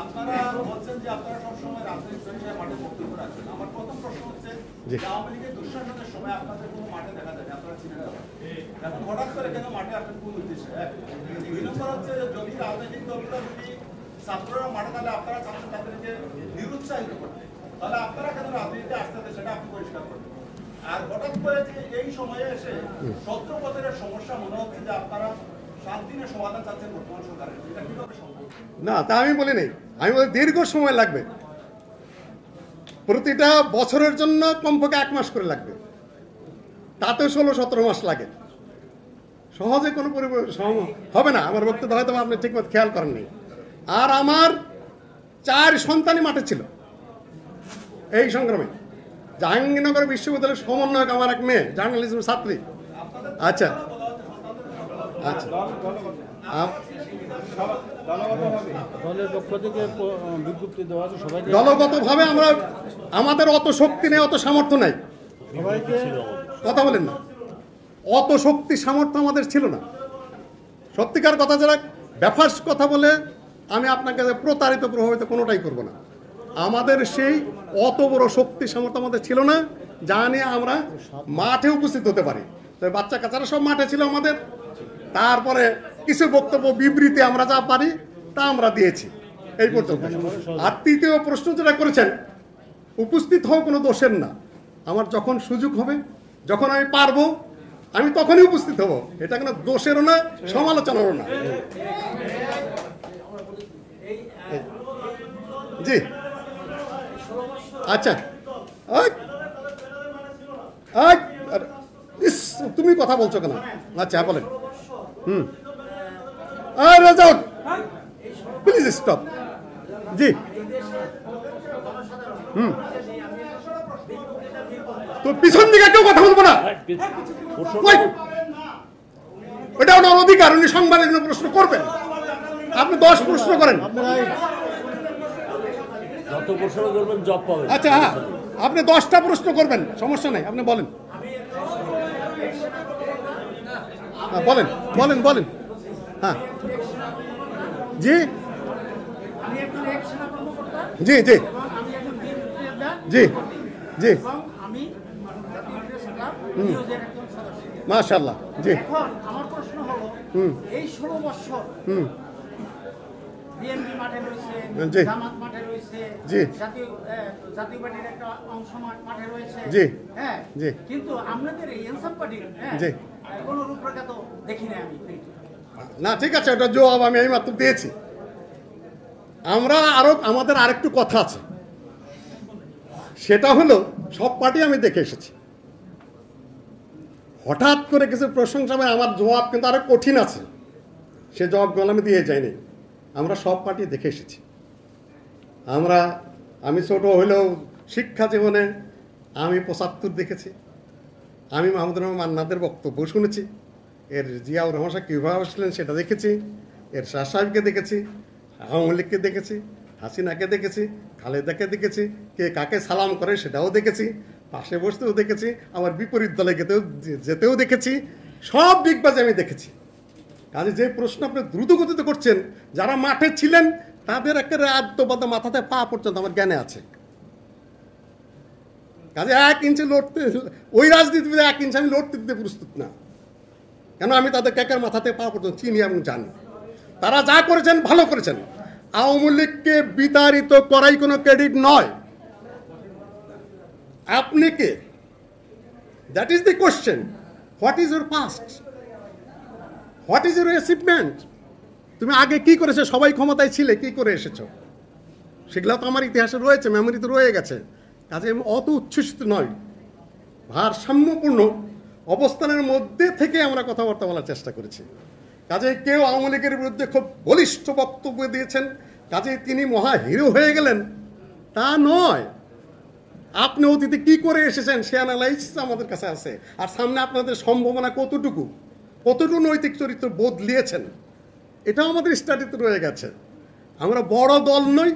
আপনারা বলছেন যে আপনারা সবসময় রাজনৈতিক বিষয়ে মাঠে বক্তব্য রাখছেন আমার প্রথম প্রশ্ন হচ্ছে আওয়ামী লীগের দুঃশাসনের সময় আপনাদের কোনো মাঠে দেখা যায় আপনারা ছিলেন এখন হঠাৎ করে কেন মাঠে আপনার কোন উদ্দেশ্যে দুই নম্বর হচ্ছে যদি রাজনৈতিক দলগুলো যদি ছাত্ররা মাঠে তাহলে আপনারা ছাত্র তাদেরকে নিরুৎসাহিত করতেন তাহলে আপনারা কেন রাজনীতিতে আসতে সেটা আপনি পরিষ্কার করবেন আর হঠাৎ করে যে এই সময়ে এসে সতেরো বছরের সমস্যা মনে হচ্ছে যে আপনারা সাত দিনের সমাধান চাচ্ছেন বর্তমান সরকারের এটা কিভাবে না তা আমি বলি নাই আমি বলি দীর্ঘ সময় লাগবে প্রতিটা বছরের জন্য কমপক্ষে এক মাস করে লাগবে তাতে ষোলো সতেরো মাস লাগে সহজে কোনো পরিবর্তন হবে না আমার বক্তব্য হয়তো আপনি ঠিকমতো খেয়াল করেননি আর আমার চার সন্তানই মাঠে ছিল এই সংগ্রামে জাহাঙ্গীরনগর বিশ্ববিদ্যালয়ের সমন্বয়ক আমার এক মেয়ে জার্নালিজম ছাত্রী আচ্ছা আচ্ছা দলগত ভাবে আমরা আমাদের অত শক্তি নেই অত সামর্থ্য নাই কথা বলেন না অত শক্তি সামর্থ্য আমাদের ছিল না সত্যিকার কথা যারা ব্যাপার কথা বলে আমি আপনাকে প্রতারিত প্রভাবিত কোনোটাই করব না আমাদের সেই অত বড় শক্তি সামর্থ্য আমাদের ছিল না যা নিয়ে আমরা মাঠে উপস্থিত হতে পারি তবে বাচ্চা কাচারা সব মাঠে ছিল আমাদের তারপরে কিছু বক্তব্য বিবৃতি আমরা যা পারি তা আমরা দিয়েছি এই পর্যন্ত আর তৃতীয় প্রশ্ন যেটা করেছেন উপস্থিত হওয়া কোনো দোষের না আমার যখন সুযোগ হবে যখন আমি পারবো আমি তখনই উপস্থিত হব এটা কোনো দোষেরও না সমালোচনারও না জি আচ্ছা তুমি কথা বলছো কেন আচ্ছা বলেন হুম আর রাজাউট প্লিজ স্টপ জি হুম তো পিছন দিকে কেউ কথা বলবো না এটা ওনার অধিকার উনি সংবাদে জন্য প্রশ্ন করবেন আপনি দশ প্রশ্ন করেন যত আচ্ছা হ্যাঁ, হ্যাঁ আপনি দশটা প্রশ্ন করবেন সমস্যা নাই আপনি বলেন হ্যাঁ, বলেন বলেন বলেন হ্যাঁ জি জি জি জি জি মাশাল্লাহ জি আমার প্রশ্ন হলো এই ষোলো বছর মাঠে রয়েছে মাঠে রয়েছে জাতীয় জাতীয় একটা অংশ মাঠে রয়েছে হ্যাঁ কিন্তু আমাদের এই পার্টির হ্যাঁ কোনো রূপরেখা তো দেখি না আমি না ঠিক আছে ওটা জবাব আমি এই মাত্র দিয়েছি আমরা আরও আমাদের আরেকটু কথা আছে সেটা হলো সব পার্টি আমি দেখে এসেছি হঠাৎ করে কিছু প্রশংসা মানে আমার জবাব কিন্তু আরও কঠিন আছে সে জবাবগুলো আমি দিয়ে যাইনি আমরা সব পার্টি দেখে এসেছি আমরা আমি ছোট হইলেও শিক্ষা জীবনে আমি পঁচাত্তর দেখেছি আমি মাহমুদুর রহমান মান্নাদের বক্তব্য শুনেছি এর জিয়াউর রহমান সাহেব কীভাবে ছিলেন সেটা দেখেছি এর শাহ সাহেবকে দেখেছি আওয়ামী লীগকে দেখেছি হাসিনাকে দেখেছি খালেদাকে দেখেছি কে কাকে সালাম করে সেটাও দেখেছি পাশে বসতেও দেখেছি আমার বিপরীত দলে গেতেও যেতেও দেখেছি সব বাজে আমি দেখেছি কাজে যে প্রশ্ন আপনি দ্রুতগতিতে করছেন যারা মাঠে ছিলেন তাদের একটা আদ্যবাদ মাথাতে পা পর্যন্ত আমার জ্ঞানে আছে কাজে এক ইঞ্চি লড়তে ওই রাজনীতিবিদ এক ইঞ্চি আমি লড়তে দিতে প্রস্তুত না কেন আমি তাদের ক্যাকের মাথাতে পাওয়া পর্যন্ত চিনি এবং জানি তারা যা করেছেন ভালো করেছেন আওয়ামী লীগকে বিতাড়িত করাই কোনো ক্রেডিট নয় আপনি কে that is the question what is your past what is your achievement তুমি আগে কি করেছো সবাই ক্ষমতায় ছিলে কি করে এসেছো সেগুলো তো আমার ইতিহাসে রয়েছে মেমোরি তো রয়ে গেছে কাজে অত উচ্ছ্বসিত নয় ভারসাম্যপূর্ণ অবস্থানের মধ্যে থেকে আমরা কথাবার্তা বলার চেষ্টা করেছি কাজে কেউ আওয়ামী লীগের বিরুদ্ধে খুব বলিষ্ঠ বক্তব্য দিয়েছেন কাজে তিনি মহা হিরো হয়ে গেলেন তা নয় আপনি অতীতে কি করে এসেছেন সে অ্যানালাইস আমাদের কাছে আছে আর সামনে আপনাদের সম্ভাবনা কতটুকু কতটুকু নৈতিক চরিত্র বদলিয়েছেন এটাও আমাদের স্টাডিতে রয়ে গেছে আমরা বড় দল নই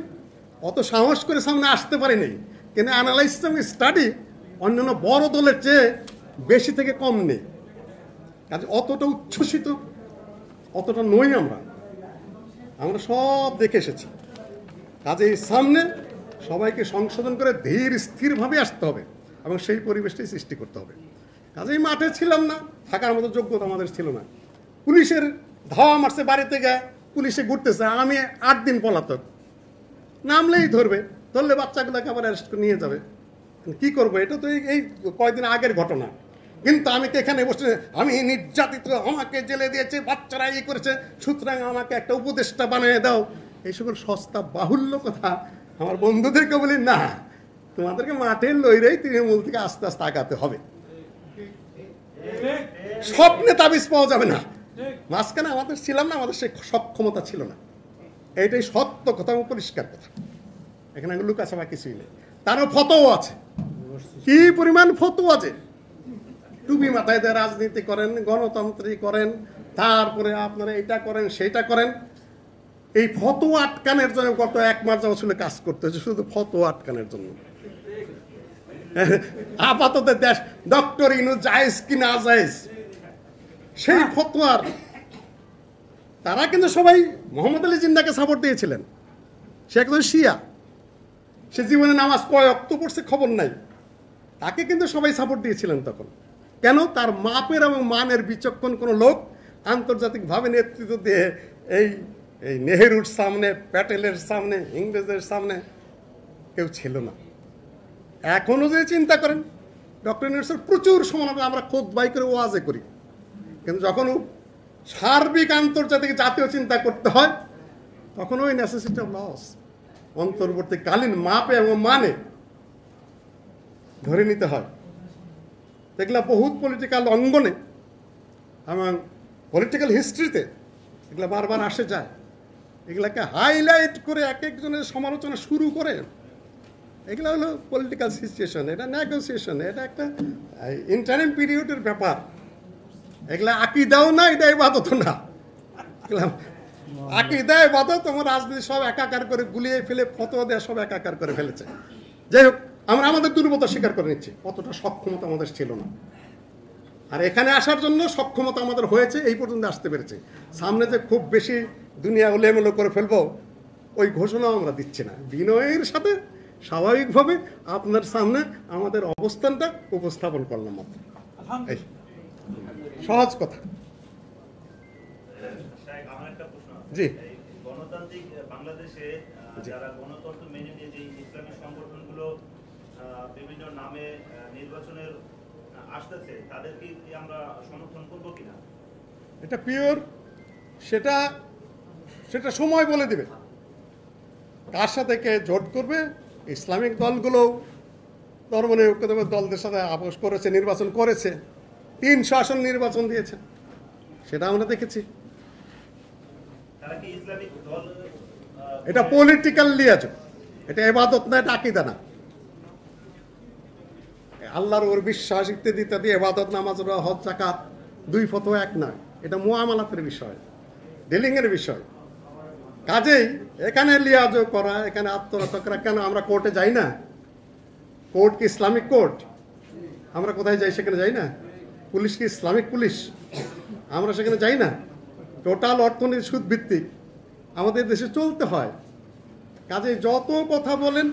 অত সাহস করে সামনে আসতে পারিনি কিন্তু অ্যানালাইস স্টাডি অন্যান্য বড় দলের চেয়ে বেশি থেকে কম নেই কাজে অতটা উচ্ছ্বসিত অতটা নই আমরা আমরা সব দেখে এসেছি কাজে এই সামনে সবাইকে সংশোধন করে ধীর স্থিরভাবে আসতে হবে এবং সেই পরিবেশটাই সৃষ্টি করতে হবে কাজেই মাঠে ছিলাম না থাকার মতো যোগ্যতা আমাদের ছিল না পুলিশের ধাওয়া মারছে বাড়িতে গিয়ে পুলিশে ঘুরতেছে আমি আট দিন পলাতক নামলেই ধরবে ধরলে বাচ্চাগুলোকে আবার অ্যারেস্ট নিয়ে যাবে কি করবো এটা তো এই কয়েকদিন আগের ঘটনা কিন্তু আমি তো এখানে বসে আমি নির্যাতিত আমাকে জেলে দিয়েছে বাচ্চারা ইয়ে করেছে সুতরাং আমাকে একটা উপদেষ্টা বানিয়ে দাও এই সকল সস্তা বাহুল্য কথা আমার বন্ধুদেরকে বলি না তোমাদেরকে মাঠে লইরেই তৃণমূল থেকে আস্তে আস্তে আগাতে হবে স্বপ্নে তাবিজ পাওয়া যাবে না মাঝখানে আমাদের ছিলাম না আমাদের সে সক্ষমতা ছিল না এইটাই সত্য কথা এবং পরিষ্কার কথা এখানে লুকাছাপা কিছুই নেই তারও ফতো আছে কি পরিমাণ ফতো আছে টুপি মাথায় দিয়ে রাজনীতি করেন গণতন্ত্রী করেন তারপরে আপনারা এটা করেন সেটা করেন এই ফতো আটকানের জন্য গত এক মাস আসলে কাজ করতে হচ্ছে শুধু ফতো আটকানের জন্য আপাতত দেশ ডক্টর ইনু জায়েজ কি না জায়েজ সেই ফতোয়ার তারা কিন্তু সবাই মোহাম্মদ আলী জিন্দাকে সাপোর্ট দিয়েছিলেন সে একজন শিয়া সে জীবনে নামাজ কয় অক্ত পড়ছে খবর নাই তাকে কিন্তু সবাই সাপোর্ট দিয়েছিলেন তখন কেন তার মাপের এবং মানের বিচক্ষণ কোনো লোক আন্তর্জাতিকভাবে নেতৃত্ব দিয়ে এই এই নেহেরুর সামনে প্যাটেলের সামনে ইংরেজের সামনে কেউ ছিল না এখনও যদি চিন্তা করেন ডক্টর ইউনিভার্সের প্রচুর সমান আমরা খোদ বাই করে ওয়াজে করি কিন্তু যখন সার্বিক আন্তর্জাতিক জাতীয় চিন্তা করতে হয় তখন ওই নেসেসিটি অফ লস অন্তর্বর্তীকালীন মাপে এবং মানে ধরে নিতে হয় এগুলো বহুত পলিটিক্যাল অঙ্গনে এবং পলিটিক্যাল হিস্ট্রিতে এগুলো বারবার আসে যায় এগুলাকে হাইলাইট করে এক একজনের সমালোচনা শুরু করে এগুলো হলো পলিটিক্যাল সিচুয়েশন এটা নেগোসিয়েশন এটা একটা ইন্টারিম পিরিয়ডের ব্যাপার এগুলো দাও না এটা ইবাদত না আঁকি দেয় বাদত তোমার রাজনীতি সব একাকার করে গুলিয়ে ফেলে ফতোয়া দেওয়া সব একাকার করে ফেলেছে যাই হোক আমরা আমাদের দুর্বলতা স্বীকার করে নিচ্ছি অতটা সক্ষমতা আমাদের ছিল না আর এখানে আসার জন্য সক্ষমতা আমাদের হয়েছে এই পর্যন্ত আসতে পেরেছে সামনে যে খুব বেশি দুনিয়া ওলেমেলো করে ফেলবো ওই ঘোষণাও আমরা দিচ্ছি না বিনয়ের সাথে স্বাভাবিকভাবে আপনার সামনে আমাদের অবস্থানটা উপস্থাপন করলাম এই সহজ কথা জি গণতান্ত্রিক বাংলাদেশে যারা গণতন্ত্র মেনে নিয়ে যে ইসলামী সংগঠনগুলো বিভিন্ন নামে নির্বাচনের আসতেছে তাদেরকে কি আমরা সমর্থন করব কিনা এটা পিওর সেটা সেটা সময় বলে দেবে কার সাথে কে জোট করবে ইসলামিক দলগুলোও ধর্মনিরপেক্ষ দলদের সাথে আপোষ করেছে নির্বাচন করেছে তিন শাসন নির্বাচন দিয়েছে সেটা আমরা দেখেছি এটা পলিটিক্যাল লিয়াজ এটা এবাদত না এটা আকিদা না আল্লাহর ওর বিশ্বাস ইত্যাদি ইত্যাদি এবাদত নামাজ হজ জাকাত দুই ফতো এক নয় এটা মোয়ামালাতের বিষয় ডিলিংয়ের বিষয় কাজেই এখানে লিয়াজও করা এখানে আত্মরক্ষা করা কেন আমরা কোর্টে যাই না কোর্ট কি ইসলামিক কোর্ট আমরা কোথায় যাই সেখানে যাই না পুলিশ কি ইসলামিক পুলিশ আমরা সেখানে যাই না টোটাল অর্থনীতি সুদ ভিত্তিক আমাদের দেশে চলতে হয় কাজে যত কথা বলেন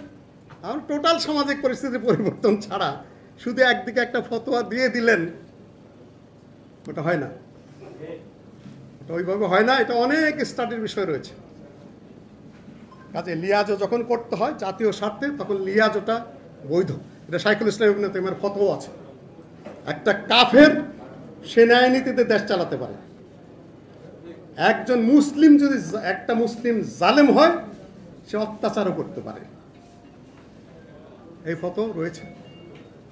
আর টোটাল সামাজিক পরিস্থিতির পরিবর্তন ছাড়া শুধু একদিকে একটা ফতোয়া দিয়ে দিলেন ওটা হয় না ওইভাবে হয় না এটা অনেক স্টাডির বিষয় রয়েছে কাজে লিয়াজো যখন করতে হয় জাতীয় স্বার্থে তখন লিয়াজোটা বৈধ এটা সাইকুল ইসলাম ফতো আছে একটা কাফের সেনায়নীতিতে দেশ চালাতে পারে একজন মুসলিম যদি একটা মুসলিম জালেম হয় সে অত্যাচারও করতে পারে এই ফতো রয়েছে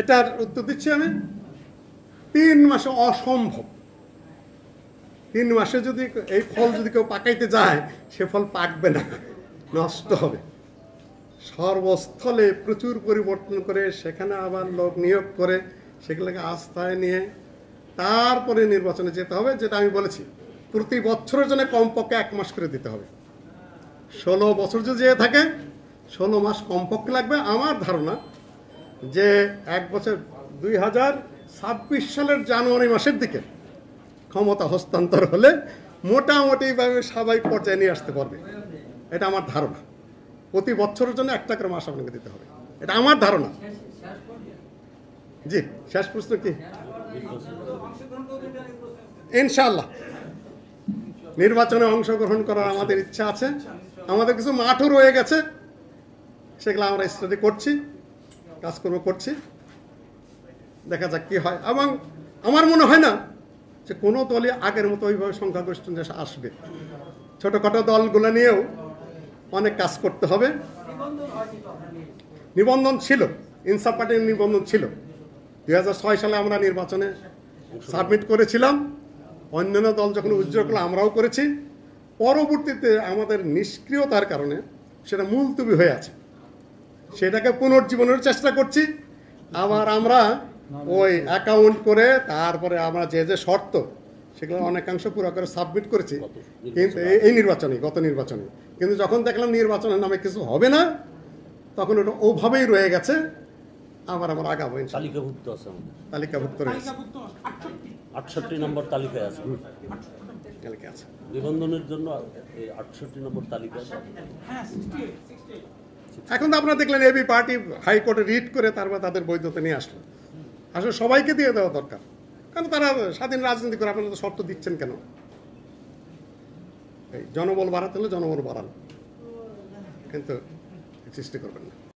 এটার উত্তর দিচ্ছি আমি তিন মাসে অসম্ভব তিন মাসে যদি এই ফল যদি কেউ পাকাইতে যায় সে ফল পাকবে না নষ্ট হবে সর্বস্থলে প্রচুর পরিবর্তন করে সেখানে আবার লোক নিয়োগ করে সেগুলোকে আস্থায় নিয়ে তারপরে নির্বাচনে যেতে হবে যেটা আমি বলেছি প্রতি বছরের জন্য কমপক্ষে এক মাস করে দিতে হবে ষোলো বছর যদি যেয়ে থাকে ষোলো মাস কমপক্ষে লাগবে আমার ধারণা যে এক বছর দুই হাজার ছাব্বিশ সালের জানুয়ারি মাসের দিকে ক্ষমতা হস্তান্তর হলে মোটামুটিভাবে সবাই পর্যায়ে নিয়ে আসতে পারবে এটা আমার ধারণা প্রতি বছরের জন্য একটা করে মাস আপনাকে দিতে হবে এটা আমার ধারণা জি শেষ প্রশ্ন কি ইনশাল্লাহ নির্বাচনে অংশগ্রহণ করার আমাদের ইচ্ছা আছে আমাদের কিছু মাঠও রয়ে গেছে সেগুলো আমরা স্টাডি করছি কাজকর্ম করছি দেখা যাক কী হয় এবং আমার মনে হয় না যে কোনো দলই আগের মতো ওইভাবে সংখ্যাগরিষ্ঠ দেশ আসবে ছোটোখাটো দলগুলো নিয়েও অনেক কাজ করতে হবে নিবন্ধন ছিল ইনসাফ পার্টির নিবন্ধন ছিল দু সালে আমরা নির্বাচনে সাবমিট করেছিলাম অন্যান্য দল যখন উজ্জ্বল করলো আমরাও করেছি পরবর্তীতে আমাদের নিষ্ক্রিয়তার কারণে সেটা মূলতুবি হয়ে আছে সেটাকে পুনর্জীবনের চেষ্টা করছি আবার আমরা ওই অ্যাকাউন্ট করে তারপরে আমরা যে যে শর্ত সেগুলো অনেকাংশ পুরো করে সাবমিট করেছি কিন্তু এই নির্বাচনে গত নির্বাচনে কিন্তু যখন দেখলাম নির্বাচনের নামে কিছু হবে না তখন ওটা ওভাবেই রয়ে গেছে আবার আমার আগাবো তালিকাভুক্ত আছে তালিকাভুক্ত রয়েছে আটষট্টি নম্বর তালিকায় আছে তালিকা আছে নিবন্ধনের জন্য আটষট্টি নম্বর তালিকা আছে হ্যাঁ, এখন তো আপনারা দেখলেন এবি পার্টি হাইকোর্টে রিট করে তারপর তাদের বৈধতা নিয়ে আসলো আসলে সবাইকে দিয়ে দেওয়া দরকার কারণ তারা স্বাধীন রাজনীতি করে আপনারা তো শর্ত দিচ্ছেন কেন জনবল বাড়াতে হলে জনবল বাড়ান কিন্তু সৃষ্টি করবেন না